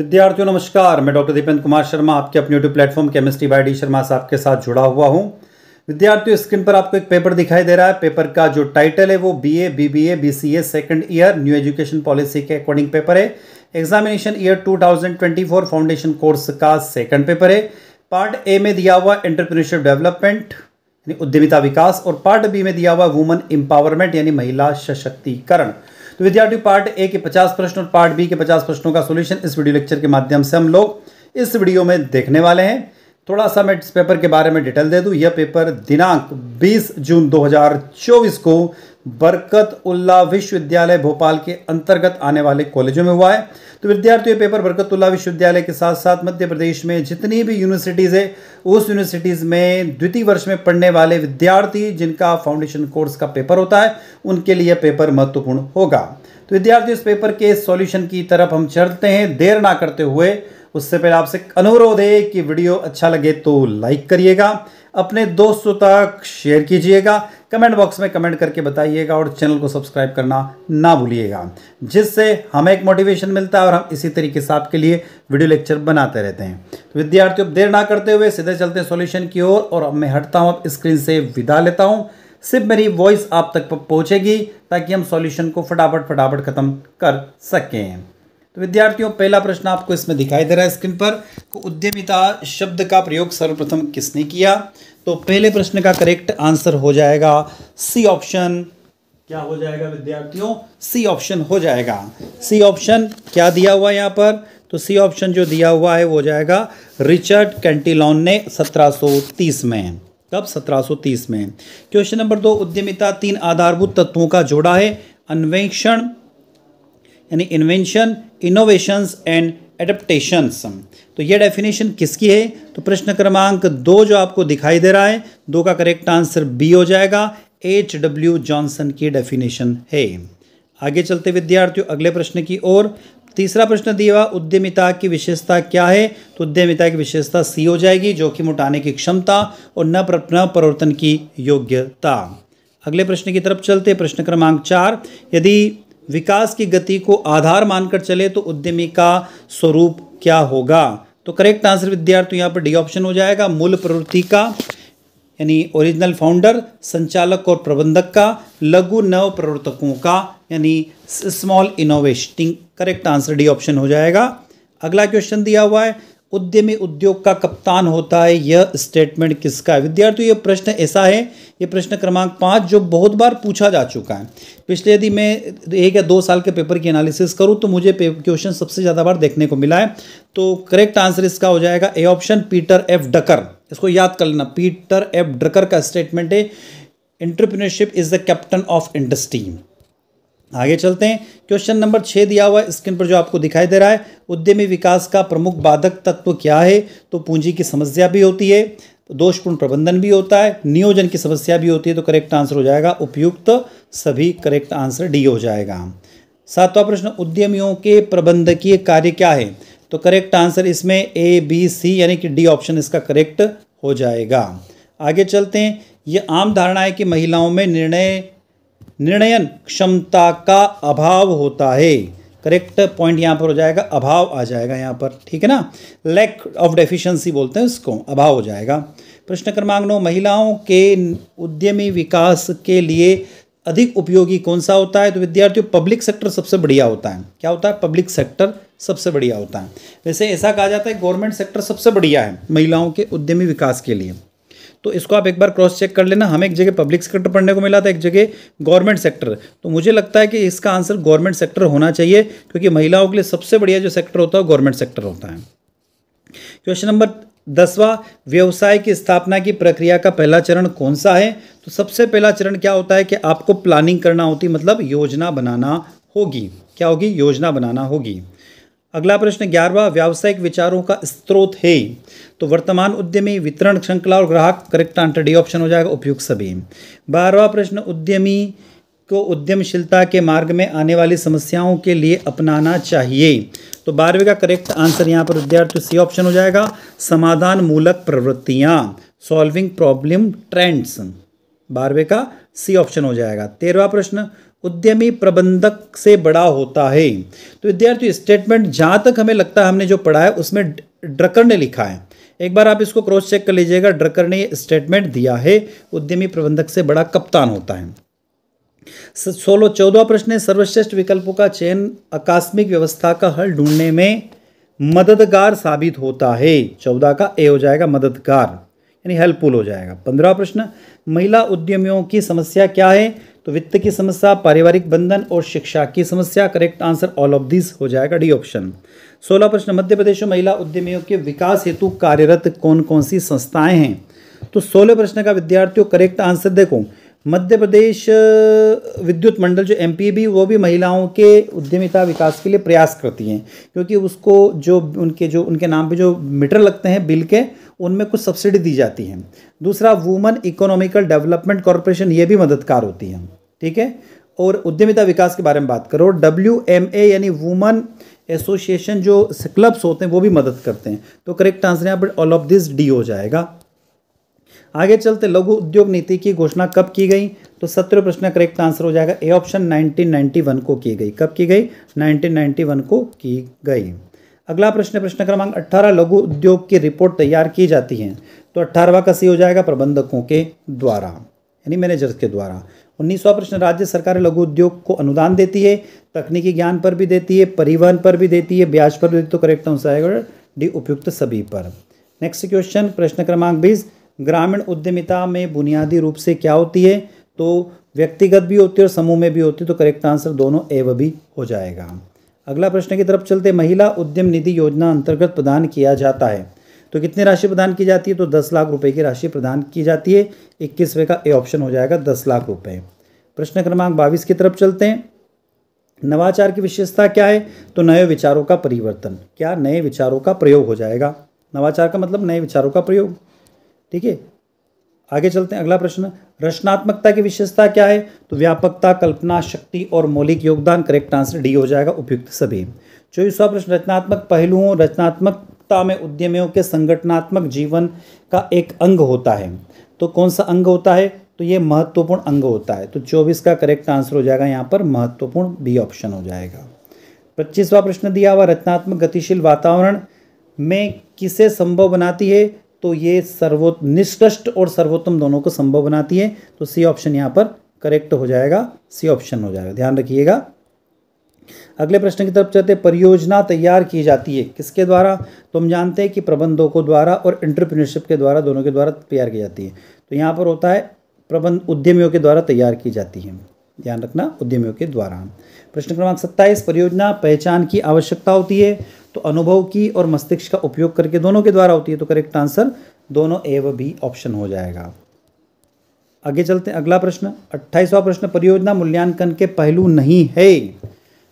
विद्यार्थियों नमस्कार मैं डॉक्टर दीपेंद्र कुमार शर्मा आपके अपने YouTube platform chemistry by D Sharma साहब के साथ जुड़ा हुआ हूँ विद्यार्थियों स्क्रीन पर आपको एक पेपर दिखाई दे रहा है पेपर का जो टाइटल है वो BA BBA BCA second year new education policy के अकॉर्डिंग पेपर है examination year four foundation course का सेकंड पेपर है पार्ट ए में दिया हुआ एंटरप्रीनरशिप डेवलपमेंट यानी उद्यमिता विकास और पार्ट बी में दिया हुआ वुमन एम्पावरमेंट यानी महिला सशक्तिकरण तो विद्यार्थी पार्ट ए के 50 प्रश्न और पार्ट बी के 50 प्रश्नों का सोल्यूशन इस वीडियो लेक्चर के माध्यम से हम लोग इस वीडियो में देखने वाले हैं थोड़ा सा मैं इस पेपर के बारे में डिटेल दे दूँ यह पेपर दिनांक 20 जून 2024 को बरकत उल्ला विश्वविद्यालय भोपाल के अंतर्गत आने वाले कॉलेजों में हुआ है तो विद्यार्थियों पेपर उल्ला विश्वविद्यालय के साथ साथ मध्य प्रदेश में जितनी भी यूनिवर्सिटीज़ है उस यूनिवर्सिटीज़ में द्वितीय वर्ष में पढ़ने वाले विद्यार्थी जिनका फाउंडेशन कोर्स का पेपर होता है उनके लिए पेपर महत्वपूर्ण होगा तो विद्यार्थी इस पेपर के सॉल्यूशन की तरफ हम चढ़ते हैं देर ना करते हुए उससे पहले आपसे अनुरोध है कि वीडियो अच्छा लगे तो लाइक करिएगा अपने दोस्तों तक शेयर कीजिएगा कमेंट बॉक्स में कमेंट करके बताइएगा और चैनल को सब्सक्राइब करना ना भूलिएगा जिससे हमें एक मोटिवेशन मिलता है और हम इसी तरीके से आपके लिए वीडियो लेक्चर बनाते रहते हैं तो विद्यार्थियों देर ना करते हुए सीधे चलते हैं सॉल्यूशन की ओर और, अब मैं हटता हूँ अब स्क्रीन से विदा लेता हूँ सिर्फ मेरी वॉइस आप तक पहुँचेगी ताकि हम सॉल्यूशन को फटाफट फटाफट ख़त्म कर सकें तो विद्यार्थियों पहला प्रश्न आपको इसमें दिखाई दे रहा है स्क्रीन पर उद्यमिता शब्द का प्रयोग सर्वप्रथम किसने किया तो पहले प्रश्न का करेक्ट आंसर हो जाएगा सी ऑप्शन क्या हो जाएगा विद्यार्थियों सी ऑप्शन हो जाएगा सी ऑप्शन क्या दिया हुआ है यहाँ पर तो सी ऑप्शन जो दिया हुआ है वो जाएगा रिचर्ड कैंटिलॉन ने 1730 में कब 1730 में क्वेश्चन नंबर दो उद्यमिता तीन आधारभूत तत्वों का जोड़ा है अन्वेषण यानी इन्वेंशन इनोवेशंस एंड एडप्टेशंस तो ये डेफिनेशन किसकी है तो प्रश्न क्रमांक दो जो आपको दिखाई दे रहा है दो का करेक्ट आंसर बी हो जाएगा एच डब्ल्यू जॉनसन की डेफिनेशन है आगे चलते विद्यार्थियों अगले प्रश्न की ओर तीसरा प्रश्न दिया उद्यमिता की विशेषता क्या है तो उद्यमिता की विशेषता सी हो जाएगी जोखिम उठाने की क्षमता और न न परिवर्तन की योग्यता अगले प्रश्न की तरफ चलते प्रश्न क्रमांक चार यदि विकास की गति को आधार मानकर चले तो उद्यमी का स्वरूप क्या होगा तो करेक्ट आंसर विद्यार्थियों यहाँ पर डी ऑप्शन हो जाएगा मूल प्रवृत्ति का यानी ओरिजिनल फाउंडर संचालक और प्रबंधक का लघु नव प्रवर्तकों का यानी small innovating correct answer D option हो जाएगा अगला क्वेश्चन दिया हुआ है उद्यमी उद्योग का कप्तान होता है यह स्टेटमेंट किसका है विद्यार्थियों ये प्रश्न ऐसा है ये प्रश्न क्रमांक पाँच जो बहुत बार पूछा जा चुका है पिछले यदि मैं एक या दो साल के पेपर की एनालिसिस करूँ तो मुझे क्वेश्चन सबसे ज़्यादा बार देखने को मिला है तो करेक्ट आंसर इसका हो जाएगा A option Peter F Drucker इसको याद कर लेना पीटर एफ डकर का स्टेटमेंट है entrepreneurship is the captain of industry आगे चलते हैं क्वेश्चन नंबर छः दिया हुआ स्क्रीन पर जो आपको दिखाई दे रहा है उद्यमी विकास का प्रमुख बाधक तत्व क्या है तो पूंजी की समस्या भी होती है दोषपूर्ण प्रबंधन भी होता है नियोजन की समस्या भी होती है तो करेक्ट आंसर हो जाएगा उपयुक्त सभी करेक्ट आंसर डी हो जाएगा सातवां प्रश्न उद्यमियों के प्रबंधकीय कार्य क्या है तो करेक्ट आंसर इसमें ए बी सी यानी कि डी ऑप्शन इसका करेक्ट हो जाएगा आगे चलते हैं ये आम धारणा है कि महिलाओं में निर्णय निर्णयन क्षमता का अभाव होता है करेक्ट पॉइंट यहाँ पर हो जाएगा अभाव आ जाएगा यहाँ पर ठीक है ना लैक ऑफ डेफिशिएंसी बोलते हैं इसको अभाव हो जाएगा प्रश्न क्रमांक नौ महिलाओं के उद्यमी विकास के लिए अधिक उपयोगी कौन सा होता है तो विद्यार्थियों पब्लिक सेक्टर सबसे बढ़िया होता है क्या होता है पब्लिक सेक्टर सबसे बढ़िया होता है वैसे ऐसा कहा जाता है गवर्नमेंट सेक्टर सबसे बढ़िया है महिलाओं के उद्यमी विकास के लिए तो इसको आप एक बार क्रॉस चेक कर लेना हमें एक जगह पब्लिक सेक्टर पढ़ने को मिला था एक जगह गवर्नमेंट सेक्टर तो मुझे लगता है कि इसका आंसर गवर्नमेंट सेक्टर होना चाहिए क्योंकि महिलाओं के लिए सबसे बढ़िया जो सेक्टर होता है गवर्नमेंट सेक्टर होता है क्वेश्चन नंबर दसवा व्यवसाय की स्थापना की प्रक्रिया का पहला चरण कौन सा है तो सबसे पहला चरण क्या होता है कि आपको प्लानिंग करना होती मतलब योजना बनाना होगी क्या होगी योजना बनाना होगी अगला प्रश्न ग्यारहवा व्यावसायिक विचारों का स्रोत है तो वर्तमान उद्यमी वितरण श्रृंखला और ग्राहक करेक्ट आंसर डी ऑप्शन हो जाएगा उपयुक्त सभी बारहवा प्रश्न उद्यमी को उद्यमशीलता के मार्ग में आने वाली समस्याओं के लिए अपनाना चाहिए तो बारहवें का करेक्ट आंसर यहाँ पर विद्यार्थी सी ऑप्शन हो जाएगा समाधान मूलक प्रवृत्तियाँ सॉल्विंग प्रॉब्लम ट्रेंड्स बारहवें का सी ऑप्शन हो जाएगा तेरहवा प्रश्न उद्यमी प्रबंधक से बड़ा होता है तो विद्यार्थी स्टेटमेंट जहाँ तक हमें लगता है हमने जो पढ़ा है उसमें ड्रकर ने लिखा है एक बार आप इसको क्रॉस चेक कर लीजिएगा ड्रकर ने स्टेटमेंट दिया है उद्यमी प्रबंधक से बड़ा कप्तान होता है सोलह चौदह प्रश्न है सर्वश्रेष्ठ विकल्पों का चयन आकस्मिक व्यवस्था का हल ढूंढने में मददगार साबित होता है चौदह का ए हो जाएगा मददगार यानी हेल्पफुल हो जाएगा पंद्रह प्रश्न महिला उद्यमियों की समस्या क्या है तो वित्त की समस्या पारिवारिक बंधन और शिक्षा की समस्या correct answer all of this हो जाएगा डी ऑप्शन सोलह प्रश्न मध्य प्रदेश में महिला उद्यमियों के विकास हेतु कार्यरत कौन कौन सी संस्थाएं हैं तो सोलह प्रश्न का विद्यार्थियों करेक्ट आंसर देखो मध्य प्रदेश विद्युत मंडल जो एम पी वो भी महिलाओं के उद्यमिता विकास के लिए प्रयास करती हैं क्योंकि उसको जो उनके जो उनके नाम पे जो मीटर लगते हैं बिल के उनमें कुछ सब्सिडी दी जाती है दूसरा वुमेन इकोनॉमिकल डेवलपमेंट कॉरपोरेशन ये भी मददगार होती है ठीक है और उद्यमिता विकास के बारे में बात करो डब्ल्यू एम ए यानी वुमन एसोसिएशन जो क्लब्स होते हैं वो भी मदद करते हैं तो करेक्ट आंसर यहाँ पर ऑल ऑफ दिस डी हो जाएगा आगे चलते लघु उद्योग नीति की घोषणा कब की गई तो सत्रह प्रश्न का करेक्ट आंसर हो जाएगा ए ऑप्शन 1991 को की गई कब की गई 1991 को की गई अगला प्रश्न प्रश्न क्रमांक अट्ठारह लघु उद्योग की रिपोर्ट तैयार की जाती है तो अट्ठारहवा का सी हो जाएगा प्रबंधकों के द्वारा यानी मैनेजर्स के द्वारा उन्नीसवा प्रश्न राज्य सरकार लघु उद्योग को अनुदान देती है तकनीकी ज्ञान पर भी देती है परिवहन पर भी देती है ब्याज पर भी देती तो करेक्ट आंसर आएगा डी उपयुक्त सभी पर नेक्स्ट क्वेश्चन प्रश्न क्रमांक बीस ग्रामीण उद्यमिता में बुनियादी रूप से क्या होती है तो व्यक्तिगत भी होती है और समूह में भी होती है तो करेक्ट आंसर दोनों एव भी हो जाएगा अगला प्रश्न की तरफ चलते महिला उद्यम निधि योजना अंतर्गत प्रदान किया जाता है तो कितनी राशि प्रदान की जाती है तो दस लाख रुपए की राशि प्रदान की जाती है इक्कीसवें का ए ऑप्शन हो जाएगा दस लाख रुपए प्रश्न क्रमांक बाईस की तरफ चलते हैं नवाचार की विशेषता क्या है तो नए विचारों का परिवर्तन क्या नए विचारों का प्रयोग हो जाएगा नवाचार का मतलब नए विचारों का प्रयोग ठीक है आगे चलते हैं अगला प्रश्न रचनात्मकता की विशेषता क्या है तो व्यापकता कल्पना शक्ति और मौलिक योगदान करेक्ट आंसर डी हो जाएगा उपयुक्त सभी चौबीसवा प्रश्न रचनात्मक पहलुओं रचनात्मकता में उद्यमियों के संगठनात्मक जीवन का एक अंग होता है तो कौन सा अंग होता है तो ये महत्वपूर्ण अंग होता है तो चौबीस का करेक्ट आंसर हो जाएगा यहाँ पर महत्वपूर्ण बी ऑप्शन हो जाएगा पच्चीसवा प्रश्न दिया हुआ रचनात्मक गतिशील वातावरण में किसे संभव बनाती है तो ये सर्वो निष्कृष्ट और सर्वोत्तम दोनों को संभव बनाती है तो सी ऑप्शन यहाँ पर करेक्ट हो जाएगा सी ऑप्शन हो जाएगा ध्यान रखिएगा अगले प्रश्न की तरफ चलते परियोजना तैयार की जाती है किसके द्वारा तो हम जानते हैं कि प्रबंधकों द्वारा और एंटरप्रेन्योरशिप के द्वारा दोनों के द्वारा तैयार की जाती है तो यहाँ पर होता है प्रबंध उद्यमियों के द्वारा तैयार की जाती है ध्यान रखना उद्यमियों के द्वारा प्रश्न क्रमांक सत्ताईस परियोजना पहचान की आवश्यकता होती है तो अनुभव की और मस्तिष्क का उपयोग करके दोनों के द्वारा होती है तो करेक्ट आंसर दोनों ए व बी ऑप्शन हो जाएगा आगे चलते हैं अगला प्रश्न अट्ठाईसवा प्रश्न परियोजना मूल्यांकन के पहलू नहीं है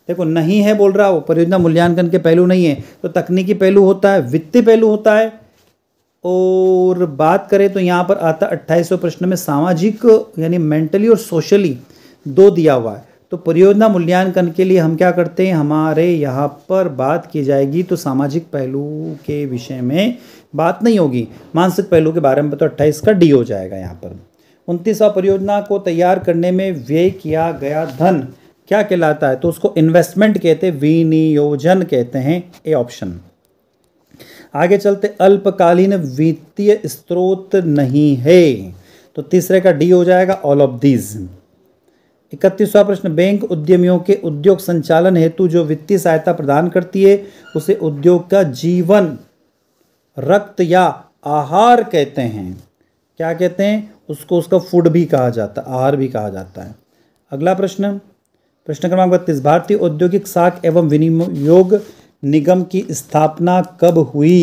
देखो नहीं है बोल रहा वो परियोजना मूल्यांकन के पहलू नहीं है तो तकनीकी पहलू होता है वित्तीय पहलू होता है और बात करें तो यहाँ पर आता अट्ठाईसवें प्रश्न में सामाजिक यानी मेंटली और सोशली दो दिया हुआ है तो परियोजना मूल्यांकन के लिए हम क्या करते हैं हमारे यहाँ पर बात की जाएगी तो सामाजिक पहलू के विषय में बात नहीं होगी मानसिक पहलू के बारे में तो अट्ठाईस का डी हो जाएगा यहाँ पर उनतीसवा परियोजना को तैयार करने में व्यय किया गया धन क्या कहलाता है तो उसको इन्वेस्टमेंट कहते हैं विनियोजन कहते हैं ए ऑप्शन आगे चलते अल्पकालीन वित्तीय स्रोत नहीं है तो तीसरे का डी हो जाएगा ऑल ऑफ दीज इकतीसवा प्रश्न बैंक उद्यमियों के उद्योग संचालन हेतु जो वित्तीय सहायता प्रदान करती है उसे उद्योग का जीवन रक्त या आहार कहते हैं क्या कहते हैं उसको उसका फूड भी कहा जाता है आहार भी कहा जाता है अगला प्रश्न प्रश्न क्रमांक बत्तीस भारतीय औद्योगिक साख एवं विनियोग निगम की स्थापना कब हुई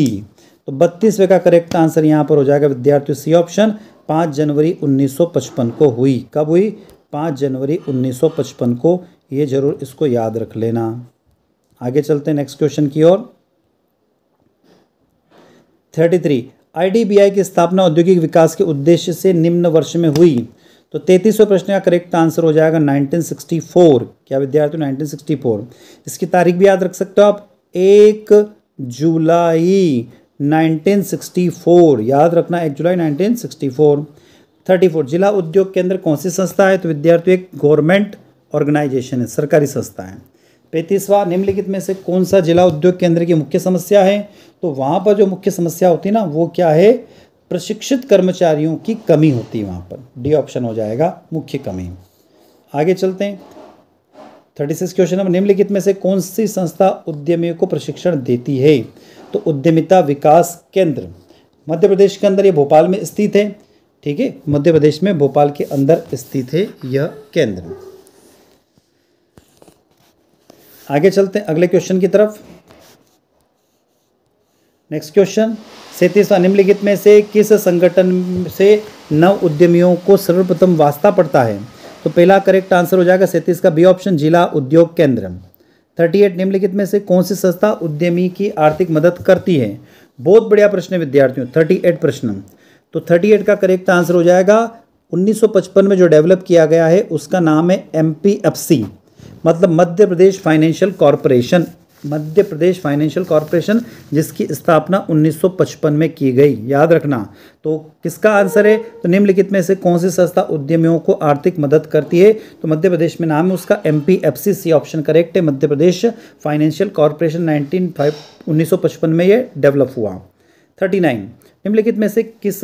तो बत्तीसवें का करेक्ट आंसर यहाँ पर हो जाएगा विद्यार्थियों सी ऑप्शन पाँच जनवरी 1955 को हुई कब हुई पाँच जनवरी 1955 को ये ज़रूर इसको याद रख लेना आगे चलते हैं नेक्स्ट क्वेश्चन की ओर थर्टी थ्री आईडीबीआई की स्थापना औद्योगिक विकास के उद्देश्य से निम्न वर्ष में हुई तो तैतीसवें प्रश्न का करेक्ट आंसर हो जाएगा 1964 क्या विद्यार्थियों 1964 इसकी तारीख भी याद रख सकते हो आप एक जुलाई 1964 याद रखना एक जुलाई 1964 थर्टी फोर जिला उद्योग केंद्र कौन सी संस्था है तो विद्यार्थी एक गवर्नमेंट ऑर्गेनाइजेशन है सरकारी संस्था है पैंतीसवा निम्नलिखित में से कौन सा जिला उद्योग केंद्र की मुख्य समस्या है तो वहाँ पर जो मुख्य समस्या होती है ना वो क्या है प्रशिक्षित कर्मचारियों की कमी होती है वहाँ पर डी ऑप्शन हो जाएगा मुख्य कमी आगे चलते हैं थर्टी सिक्स क्वेश्चन नंबर निम्नलिखित में से कौन सी संस्था उद्यमियों को प्रशिक्षण देती है तो उद्यमिता विकास केंद्र मध्य प्रदेश के अंदर ये भोपाल में स्थित है ठीक है मध्य प्रदेश में भोपाल के अंदर स्थित है यह केंद्र आगे चलते हैं अगले क्वेश्चन की तरफ नेक्स्ट क्वेश्चन सैंतीसवा निम्नलिखित में से किस संगठन से नव उद्यमियों को सर्वप्रथम वास्ता पड़ता है तो पहला करेक्ट आंसर हो जाएगा सैंतीस का बी ऑप्शन जिला उद्योग केंद्र थर्टी एट निम्नलिखित में से कौन सी संस्था उद्यमी की आर्थिक मदद करती है बहुत बढ़िया प्रश्न है विद्यार्थियों थर्टी एट प्रश्न तो 38 का करेक्ट आंसर हो जाएगा 1955 में जो डेवलप किया गया है उसका नाम है एम मतलब Madhya Pradesh financial corporation Madhya Pradesh financial corporation जिसकी स्थापना 1955 में की गई याद रखना तो किसका आंसर है तो निम्नलिखित में से कौन सी संस्था उद्यमियों को आर्थिक मदद करती है तो मध्य प्रदेश में नाम है उसका M P F C C option correct है Madhya Pradesh financial corporation nineteen five उन्नीस में ये डेवलप हुआ थर्टी नाइन निम्नलिखित में से किस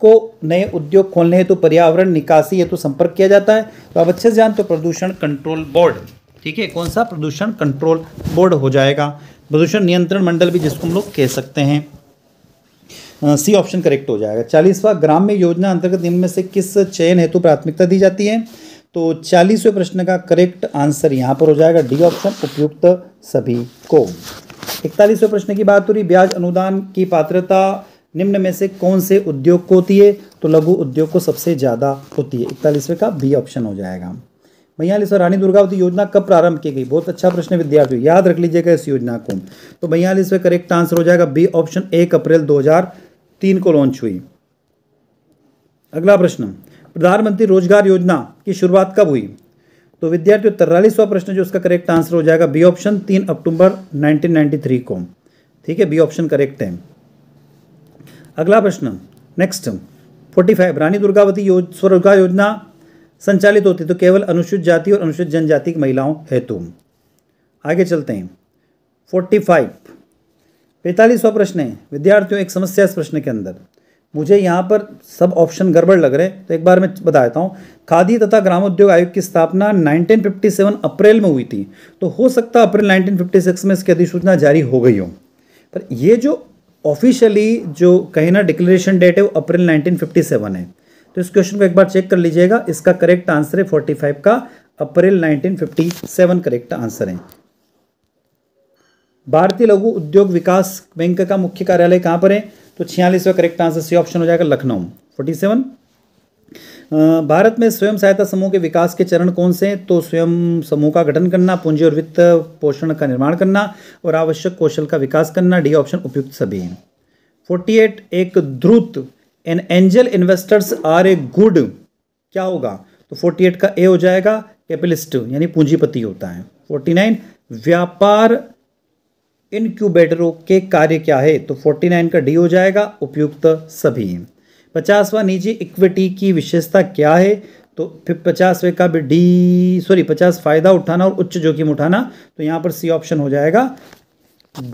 को नए उद्योग खोलने हेतु तो पर्यावरण निकासी हेतु तो संपर्क किया जाता है तो आप अच्छे से जानते हो प्रदूषण कंट्रोल बोर्ड ठीक है कौन सा प्रदूषण कंट्रोल बोर्ड हो जाएगा प्रदूषण नियंत्रण मंडल भी जिसको हम लोग कह सकते हैं सी ऑप्शन करेक्ट हो जाएगा चालीसवा ग्राम्य योजना अंतर्गत इनमें से किस चयन हेतु प्राथमिकता दी जाती है तो चालीसवें प्रश्न का करेक्ट आंसर यहाँ पर हो जाएगा डी ऑप्शन उपयुक्त सभी को इकतालीसवें प्रश्न की बात हो रही ब्याज अनुदान की पात्रता निम्न में से कौन से उद्योग को होती है तो लघु उद्योग को सबसे ज़्यादा होती है इकतालीसवें का बी ऑप्शन हो जाएगा बयालीस और रानी दुर्गावती योजना कब प्रारंभ की गई बहुत अच्छा प्रश्न विद्यार्थियों याद रख लीजिएगा इस योजना को तो बयालीसवें करेक्ट आंसर हो जाएगा बी ऑप्शन एक अप्रैल दो को लॉन्च हुई अगला प्रश्न प्रधानमंत्री रोजगार योजना की शुरुआत कब हुई तो विद्यार्थियों तिरालीसवा प्रश्न जो उसका करेक्ट आंसर हो जाएगा बी ऑप्शन तीन अक्टूबर 1993 को ठीक है बी ऑप्शन करेक्ट है अगला प्रश्न next forty five Rani Durgavati योज, स्वरोजगार योजना संचालित होती तो केवल अनुसूचित जाति और अनुसूचित जनजाति की महिलाओं हेतु आगे चलते हैं फोर्टी फाइव पैंतालीसवा प्रश्न है विद्यार्थियों एक समस्या इस प्रश्न के अंदर मुझे यहाँ पर सब ऑप्शन गड़बड़ लग रहे तो एक बार मैं बता देता हूँ खादी तथा ग्रामोद्योग आयोग की स्थापना 1957 अप्रैल में हुई थी तो हो सकता है अप्रैल 1956 में इसकी अधिसूचना जारी हो गई हो पर ये जो ऑफिशियली जो कहीं ना डिक्लेरेशन डेट है वो अप्रैल 1957 है तो इस क्वेश्चन को एक बार चेक कर लीजिएगा इसका करेक्ट आंसर है 45 का अप्रैल 1957 करेक्ट आंसर है भारतीय लघु उद्योग विकास बैंक का मुख्य कार्यालय कहां पर है तो छियालीसवा करेक्ट आंसर सी ऑप्शन हो जाएगा लखनऊ फोर्टी सेवन भारत में स्वयं सहायता समूह के विकास के चरण कौन से हैं तो स्वयं समूह का गठन करना पूंजी और वित्त पोषण का निर्माण करना और आवश्यक कौशल का विकास करना डी ऑप्शन उपयुक्त सभी हैं फोर्टी एट एक द्रुत an angel investors are a good क्या होगा तो फोर्टी एट का ए हो जाएगा कैपिलिस्ट यानी पूंजीपति होता है फोर्टी नाइन व्यापार इनक्यूबेटरों के कार्य क्या है तो फोर्टी नाइन का डी हो जाएगा उपयुक्त सभी पचासवा निजी इक्विटी की विशेषता क्या है तो फिर पचासवें का भी डी सॉरी पचास फायदा उठाना और उच्च जोखिम उठाना तो यहाँ पर सी ऑप्शन हो जाएगा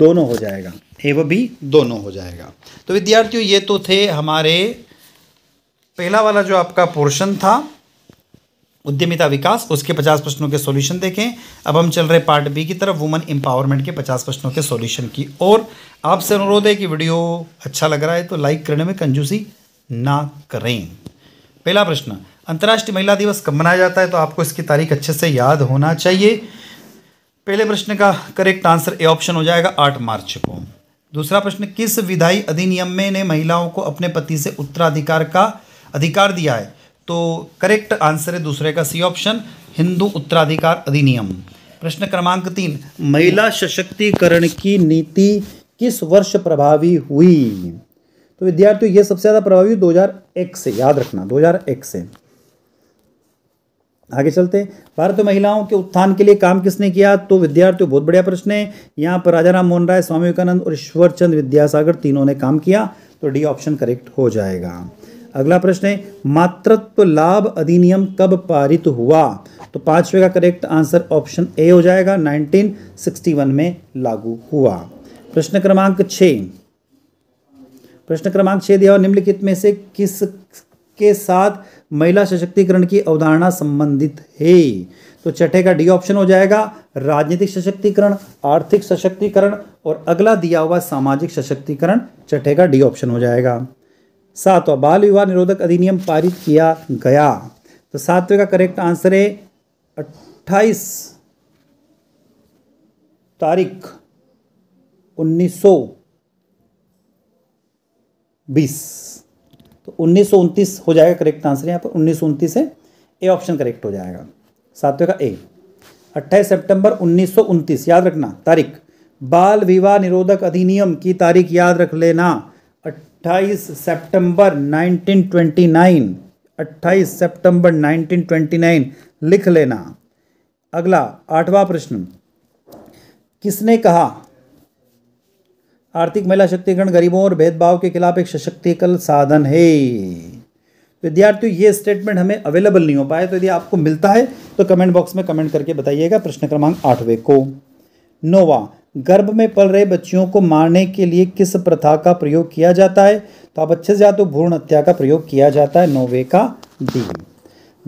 दोनों हो जाएगा ए व बी दोनों हो जाएगा तो विद्यार्थियों ये तो थे हमारे पहला वाला जो आपका पोर्शन था उद्यमिता विकास उसके पचास प्रश्नों के सॉल्यूशन देखें अब हम चल रहे पार्ट बी की तरफ वुमन एम्पावरमेंट के पचास प्रश्नों के सॉल्यूशन की और आपसे अनुरोध है कि वीडियो अच्छा लग रहा है तो लाइक करने में कंजूसी ना करें पहला प्रश्न अंतर्राष्ट्रीय महिला दिवस कब मनाया जाता है तो आपको इसकी तारीख अच्छे से याद होना चाहिए पहले प्रश्न का करेक्ट आंसर ए ऑप्शन हो जाएगा आठ मार्च को दूसरा प्रश्न किस विधायी अधिनियम में ने महिलाओं को अपने पति से उत्तराधिकार का अधिकार दिया है तो करेक्ट आंसर है दूसरे का सी ऑप्शन हिंदू उत्तराधिकार अधिनियम प्रश्न क्रमांक तीन महिला सशक्तिकरण की नीति किस वर्ष प्रभावी हुई तो विद्यार्थियों ये सबसे ज़्यादा प्रभावी 2001 से याद रखना 2001 से आगे चलते भारत महिलाओं के उत्थान के लिए काम किसने किया तो विद्यार्थियों बहुत बढ़िया प्रश्न है यहाँ पर राजा राम मोहन राय स्वामी विवेकानंद और ईश्वरचंद विद्यासागर तीनों ने काम किया तो डी ऑप्शन करेक्ट हो जाएगा अगला प्रश्न है मातृत्व लाभ अधिनियम कब पारित हुआ तो पांचवे का करेक्ट आंसर ऑप्शन ए हो जाएगा 1961 में लागू हुआ प्रश्न क्रमांक छः प्रश्न क्रमांक छः दिया और निम्नलिखित में से किस के साथ महिला सशक्तिकरण की अवधारणा संबंधित है तो छठे का डी ऑप्शन हो जाएगा राजनीतिक सशक्तिकरण आर्थिक सशक्तिकरण और अगला दिया हुआ सामाजिक सशक्तिकरण छठे का डी ऑप्शन हो जाएगा सातवा बाल विवाह निरोधक अधिनियम पारित किया गया तो सातवें का करेक्ट आंसर है अट्ठाईस तारीख उन्नीस सौ बीस तो उन्नीस हो जाएगा करेक्ट आंसर यहाँ पर उन्नीस है ए ऑप्शन करेक्ट हो जाएगा सातवें का ए अट्ठाईस सितंबर उन्नीस याद रखना तारीख बाल विवाह निरोधक अधिनियम की तारीख याद रख लेना 28 सितंबर 1929 28 सितंबर 1929 लिख लेना अगला आठवां प्रश्न किसने कहा आर्थिक महिला शक्तिकरण गरीबों और भेदभाव के खिलाफ एक सशक्तिकल साधन है तो विद्यार्थियों ये स्टेटमेंट हमें अवेलेबल नहीं हो पाया तो यदि आपको मिलता है तो कमेंट बॉक्स में कमेंट करके बताइएगा प्रश्न क्रमांक आठवें को नोवा गर्भ में पल रहे बच्चियों को मारने के लिए किस प्रथा का प्रयोग किया जाता है तो आप अच्छे से या तो भ्रूण हत्या का प्रयोग किया जाता है नोवे का डी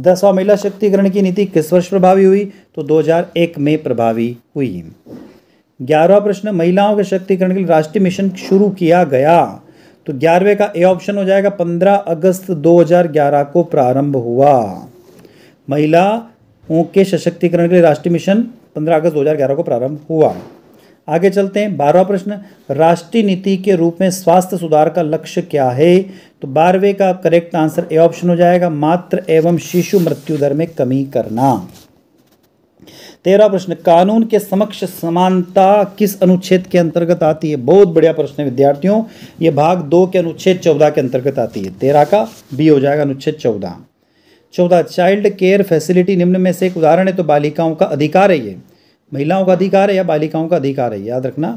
दसवा महिला शक्तिकरण की नीति किस वर्ष प्रभावी हुई तो 2001 में प्रभावी हुई ग्यारहवा प्रश्न महिलाओं के शक्तिकरण के लिए राष्ट्रीय मिशन शुरू किया गया तो ग्यारहवें का ए ऑप्शन हो जाएगा पंद्रह अगस्त 2011 को प्रारंभ हुआ महिलाओं के सशक्तिकरण के लिए राष्ट्रीय मिशन पंद्रह अगस्त 2011 को प्रारंभ हुआ आगे चलते हैं बारहवा प्रश्न राष्ट्रीय नीति के रूप में स्वास्थ्य सुधार का लक्ष्य क्या है तो बारहवें का करेक्ट आंसर ए ऑप्शन हो जाएगा मात्र एवं शिशु मृत्यु दर में कमी करना तेरह प्रश्न कानून के समक्ष समानता किस अनुच्छेद के अंतर्गत आती है बहुत बढ़िया प्रश्न है विद्यार्थियों ये भाग दो के अनुच्छेद चौदह के अंतर्गत आती है तेरह का बी हो जाएगा अनुच्छेद चौदह चौदह चाइल्ड केयर फैसिलिटी निम्न में से एक उदाहरण है तो बालिकाओं का अधिकार है ये महिलाओं का अधिकार है या बालिकाओं का अधिकार है याद रखना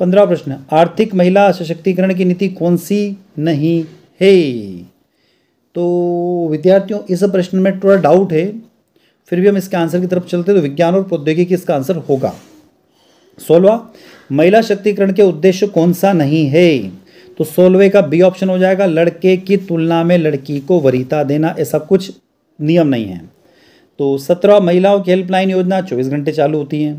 पंद्रह प्रश्न आर्थिक महिला सशक्तिकरण की नीति कौन सी नहीं है तो विद्यार्थियों इस प्रश्न में थोड़ा डाउट है फिर भी हम इसके आंसर की तरफ चलते हैं तो विज्ञान और प्रौद्योगिकी इसका आंसर होगा सोलवा महिला शक्तिकरण के उद्देश्य कौन सा नहीं है तो सोलवे का बी ऑप्शन हो जाएगा लड़के की तुलना में लड़की को वरीता देना ऐसा कुछ नियम नहीं है तो सत्रह महिलाओं की हेल्पलाइन योजना चौबीस घंटे चालू होती हैं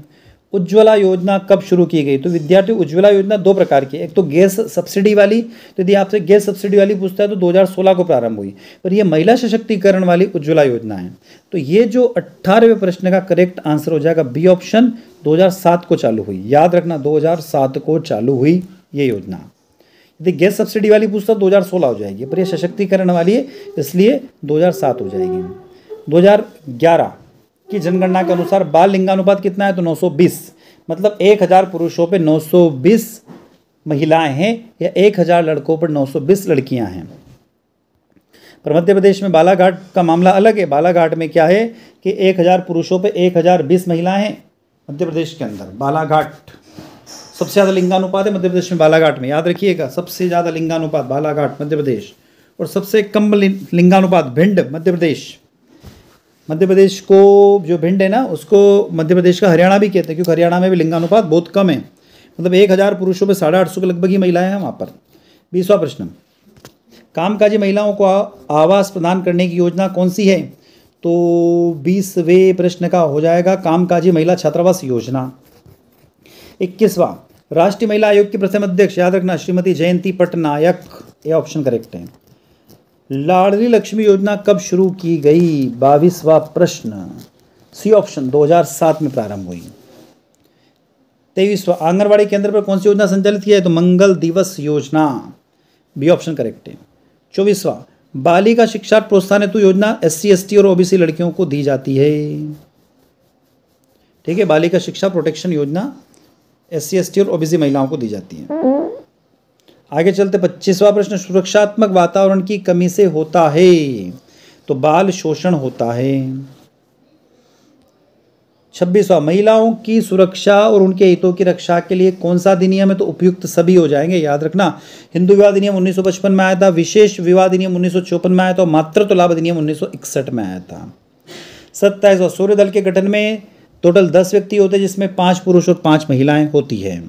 उज्ज्वला योजना कब शुरू की गई तो विद्यार्थी उज्ज्वला योजना दो प्रकार की एक तो गैस सब्सिडी वाली तो यदि आपसे गैस सब्सिडी वाली पूछता है तो 2016 को प्रारंभ हुई पर यह महिला सशक्तिकरण वाली उज्ज्वला योजना है तो ये जो अट्ठारहवें प्रश्न का करेक्ट आंसर हो जाएगा बी ऑप्शन 2007 को चालू हुई याद रखना दो को चालू हुई ये योजना यदि गैस सब्सिडी वाली पूछता तो दो हजार हो जाएगी पर यह सशक्तिकरण वाली है इसलिए दो हो जाएगी दो की जनगणना के अनुसार बाल लिंगानुपात कितना है तो 920 मतलब 1000 पुरुषों पर 920 महिलाएं हैं या 1000 लड़कों पर 920 लड़कियां हैं पर मध्य प्रदेश में बालाघाट का मामला अलग है बालाघाट में क्या है कि 1000 पुरुषों पे 1020 महिलाएं हैं मध्य प्रदेश के अंदर बालाघाट सबसे ज़्यादा लिंगानुपात है मध्य प्रदेश में बालाघाट में याद रखिएगा सबसे ज़्यादा लिंगानुपात बालाघाट मध्य प्रदेश और सबसे कम लिंगानुपात भिंड मध्य प्रदेश मध्य प्रदेश को जो भिंड है ना उसको मध्य प्रदेश का हरियाणा भी कहते हैं क्योंकि हरियाणा में भी लिंगानुपात बहुत कम है मतलब एक हज़ार पुरुषों में साढ़े आठ सौ के लगभग ही महिलाएं हैं वहाँ पर बीसवा प्रश्न कामकाजी महिलाओं को आवास प्रदान करने की योजना कौन सी है तो बीसवें प्रश्न का हो जाएगा कामकाजी महिला छात्रावास योजना इक्कीसवा राष्ट्रीय महिला आयोग की प्रथम अध्यक्ष याद रखना श्रीमती जयंती पटनायक ये ऑप्शन करेक्ट है लाडली लक्ष्मी योजना कब शुरू की गई बाईसवा प्रश्न सी ऑप्शन 2007 में प्रारंभ हुई तेईसवा आंगनबाड़ी केंद्र पर कौन सी योजना संचालित की है तो मंगल दिवस योजना बी ऑप्शन करेक्ट है चौबीसवा बालिका शिक्षा प्रोत्साहन हेतु योजना एस सी और ओबीसी लड़कियों को दी जाती है ठीक है बालिका शिक्षा प्रोटेक्शन योजना एस सी और ओबीसी महिलाओं को दी जाती है आगे चलते पच्चीसवा प्रश्न सुरक्षात्मक वातावरण की कमी से होता है तो बाल शोषण होता है छब्बीसवा महिलाओं की सुरक्षा और उनके हितों की रक्षा के लिए कौन सा अधिनियम है तो उपयुक्त सभी हो जाएंगे याद रखना हिंदू विवाह अधिनियम 1955 में आया था विशेष विवाह अधिनियम चौपन में आया था मातृत्व तो लाभ अधिनियम इकसठ में आया था सत्ताईसवा सूर्य दल के गठन में टोटल दस व्यक्ति होते हैं जिसमें पांच पुरुष और पांच महिलाएं होती हैं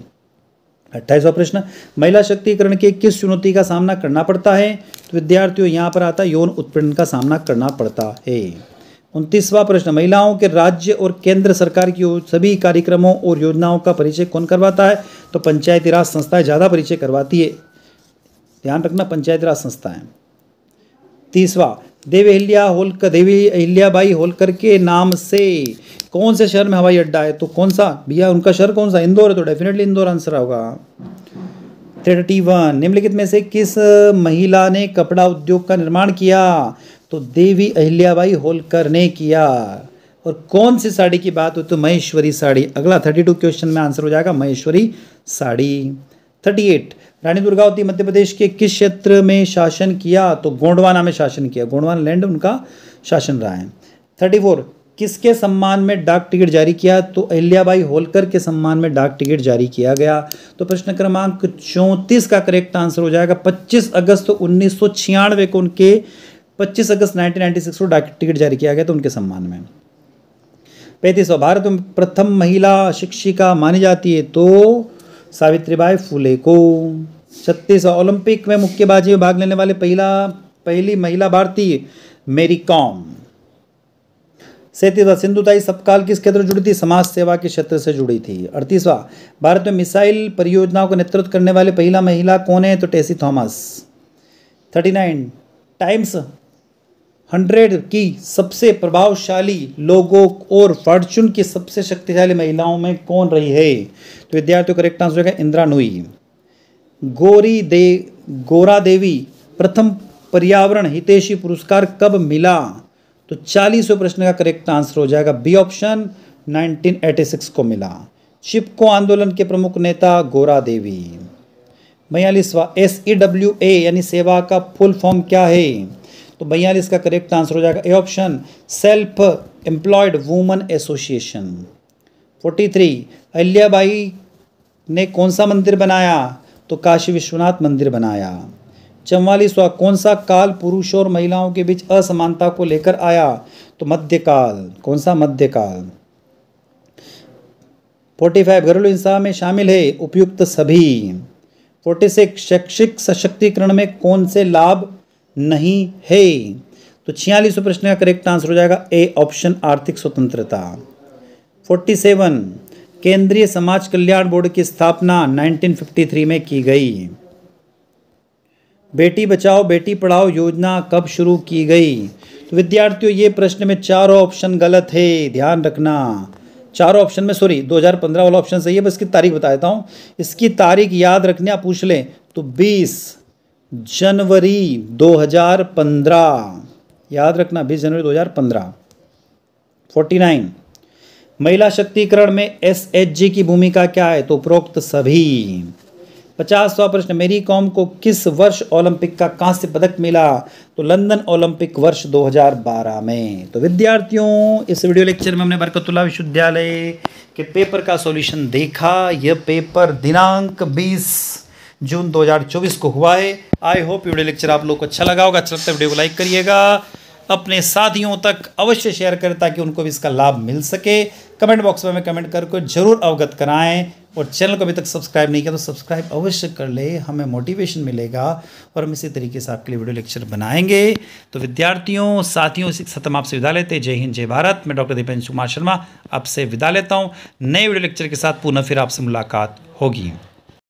अट्ठाईसवा प्रश्न महिला शक्तिकरण के किस चुनौती का सामना करना पड़ता है तो विद्यार्थियों यहाँ पर आता यौन उत्पीड़न का सामना करना पड़ता है उनतीसवा प्रश्न महिलाओं के राज्य और केंद्र सरकार की सभी कार्यक्रमों और योजनाओं का परिचय कौन करवाता है तो पंचायती राज संस्थाएं ज़्यादा परिचय करवाती है ध्यान रखना पंचायती राज संस्थाएं तीसवा देवी अहिल्या होलकर देवी अहिल्याबाई होलकर के नाम से कौन से शहर में हवाई अड्डा है तो कौन सा भैया उनका शहर कौन सा इंदौर है तो डेफिनेटली इंदौर आंसर होगा थर्टी वन निम्नलिखित में से किस महिला ने कपड़ा उद्योग का निर्माण किया तो देवी अहिल्याबाई होलकर ने किया और कौन सी साड़ी की बात हो तो महेश्वरी साड़ी अगला थर्टी टू क्वेश्चन में आंसर हो जाएगा महेश्वरी साड़ी थर्टी एट रानी दुर्गावती मध्य प्रदेश के किस क्षेत्र में शासन किया तो गोंडवाना में शासन किया गोंडवाना लैंड उनका शासन रहा है थर्टी फोर किसके सम्मान में डाक टिकट जारी किया तो अहिल्याबाई होलकर के सम्मान में डाक टिकट जारी किया गया तो प्रश्न क्रमांक चौंतीस का करेक्ट आंसर हो जाएगा 25 अगस्त उन्नीस को उनके 25 अगस्त 1996 को डाक टिकट जारी किया गया तो उनके सम्मान में पैंतीसवा भारत में प्रथम महिला शिक्षिका मानी जाती है तो सावित्रीबाई फुले को छत्तीस ओलंपिक में मुक्केबाजी में भाग लेने वाले पहला पहली महिला भारतीय मेरी कॉम सैंतीसवा सिंधुताई सबकाल किस क्षेत्र जुड़ी थी समाज सेवा के क्षेत्र से जुड़ी थी अड़तीसवा भारत में मिसाइल परियोजनाओं का नेतृत्व करने वाले पहला महिला कौन है तो Tessy Thomas thirty nine Times hundred की सबसे प्रभावशाली लोगों और फॉर्चून की सबसे शक्तिशाली महिलाओं में कौन रही है तो विद्यार्थियों करेक्ट आंसर इंदिरा नुई गोरी दे गोरा देवी प्रथम पर्यावरण हितेशी पुरस्कार कब मिला तो चालीसवें प्रश्न का करेक्ट आंसर हो जाएगा बी ऑप्शन 1986 को मिला चिपको आंदोलन के प्रमुख नेता गोरा देवी बयालीसवा S E e W A यानी सेवा का फुल फॉर्म क्या है तो बयालीस का करेक्ट आंसर हो जाएगा A option self employed woman association forty three Ahilyabai ने कौन सा मंदिर बनाया तो काशी विश्वनाथ मंदिर बनाया चौवालीसवा कौन सा काल पुरुष और महिलाओं के बीच असमानता को लेकर आया तो मध्यकाल कौन सा मध्यकाल फोर्टी फाइव घरेलू हिंसा में शामिल है उपयुक्त सभी फोर्टी सिक्स शैक्षिक सशक्तिकरण में कौन से लाभ नहीं है तो छियालीसवें प्रश्न का करेक्ट आंसर हो जाएगा ए ऑप्शन आर्थिक स्वतंत्रता फोर्टी सेवन केंद्रीय समाज कल्याण बोर्ड की स्थापना 1953 में की गई बेटी बचाओ बेटी पढ़ाओ योजना कब शुरू की गई तो विद्यार्थियों ये प्रश्न में चारों ऑप्शन गलत है ध्यान रखना चारों ऑप्शन में सॉरी 2015 वाला ऑप्शन सही है बस इसकी तारीख बता देता हूँ इसकी तारीख याद रखने आप पूछ लें तो 20 जनवरी 2015 याद रखना 20 जनवरी 2015 49 महिला शक्तिकरण में एस की भूमिका क्या है तो उपरोक्त सभी पचासवा प्रश्न मेरी कॉम को किस वर्ष ओलंपिक का कांस्य पदक मिला तो लंदन ओलंपिक वर्ष 2012 में तो विद्यार्थियों इस वीडियो लेक्चर में हमने बरकतुल्ला विश्वविद्यालय के पेपर का सॉल्यूशन देखा यह पेपर दिनांक 20 जून 2024 को हुआ है आई होप वीडियो लेक्चर आप लोग को अच्छा लगा होगा अच्छा लगता है वीडियो को लाइक करिएगा अपने साथियों तक अवश्य शेयर करें ताकि उनको भी इसका लाभ मिल सके कमेंट बॉक्स में हमें कमेंट करके जरूर अवगत कराएं और चैनल को अभी तक सब्सक्राइब नहीं किया तो सब्सक्राइब अवश्य कर ले हमें मोटिवेशन मिलेगा और हम इसी तरीके से आपके लिए वीडियो लेक्चर बनाएंगे तो विद्यार्थियों साथियों इसी हम आपसे विदा लेते जय हिंद जय भारत मैं डॉक्टर दीपेंद्र कुमार शर्मा आपसे विदा लेता हूँ नए वीडियो लेक्चर के साथ पुनः फिर आपसे मुलाकात होगी